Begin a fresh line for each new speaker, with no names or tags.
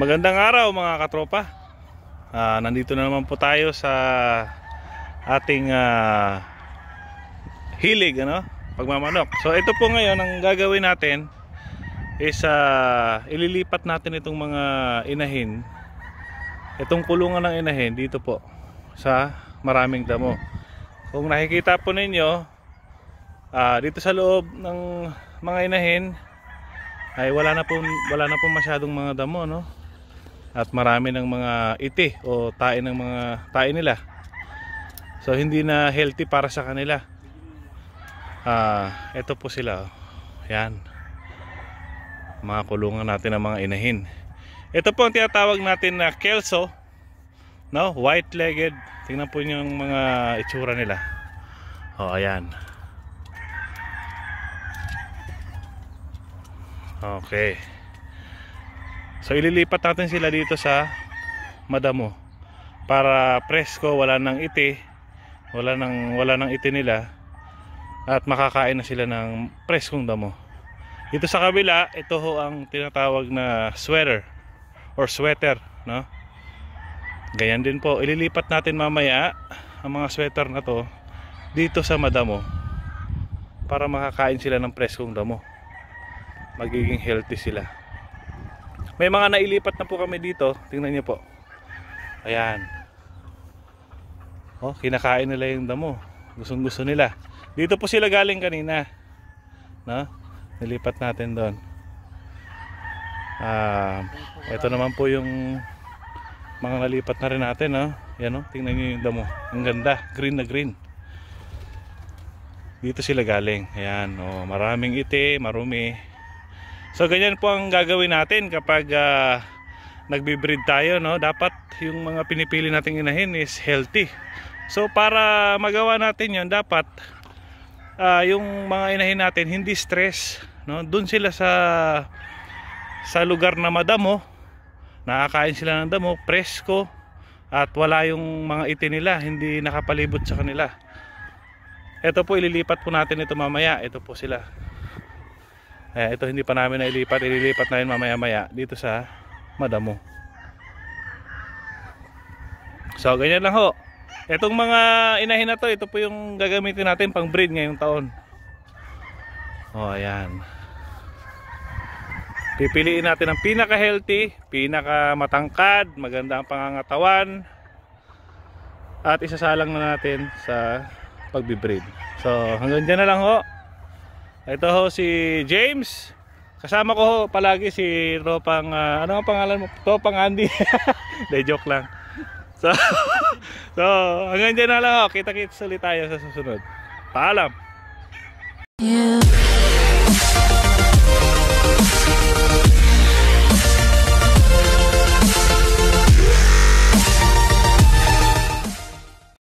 Magandang araw mga katropa uh, Nandito na naman po tayo sa ating uh, hilig ano? pagmamanok So ito po ngayon ang gagawin natin is uh, ililipat natin itong mga inahin Itong kulungan ng inahin dito po sa maraming damo Kung nakikita po ninyo uh, dito sa loob ng mga inahin ay wala na po wala na po masyadong mga damo no at marami ng mga iti o tae ng mga tae nila so hindi na healthy para sa kanila ah, ito po sila oh. yan mga kulungan natin ng mga inahin ito po ang tinatawag natin na kelso no? white legged tingnan po niyo yung mga itsura nila oh ayan okay So ililipat natin sila dito sa madamo para presko, wala nang iti, wala nang wala nang iti nila at makakain na sila ng preskong damo. Dito sa kabila, ito ho ang tinatawag na sweater or sweater, no? Ganyan din po, ililipat natin mamaya ang mga sweater na to dito sa madamo para makakain sila ng preskong damo magiging healthy sila may mga nailipat na po kami dito. Tingnan niyo po. Ayan. Oh, kinakain nila yung damo. Gustong gusto nila. Dito po sila galing kanina. No? Nilipat natin doon. Ah, ito naman po yung mga nalipat na rin natin, no? Yan, no? Tingnan niyo yung damo. Ang ganda, green na green. Dito sila galing. Ayan, oh, maraming ite, marumi. So ganyan po ang gagawin natin kapag uh, ah, nagbe-breed tayo no. Dapat yung mga pinipili nating inahin is healthy. So para magawa natin 'yon dapat uh, yung mga inahin natin hindi stress no. Doon sila sa sa lugar na madamo, nakakain sila ng damo, presko at wala yung mga itin nila, hindi nakapalibot sa kanila. Ito po ililipat po natin ito mamaya. Ito po sila eh, ito hindi pa namin nailipat ililipat na yun mamaya maya dito sa madamo so ganyan lang ho Itong mga inahin na to, ito po yung gagamitin natin pang breed ngayong taon. O, oh, ayan. Pipiliin natin ang pinaka-healthy, pinaka-matangkad, maganda ang pangangatawan. At isasalang na natin sa pagbibreed. So, hanggang dyan na lang ho. Ito ho si James. Kasama ko ho palagi si Ropang, uh, ah, ano ang pangalan mo? Ropang Andy. Day joke lang. So, so hanggang dyan na lang ho. Kita-kits ulit tayo sa susunod. Paalam. Yeah.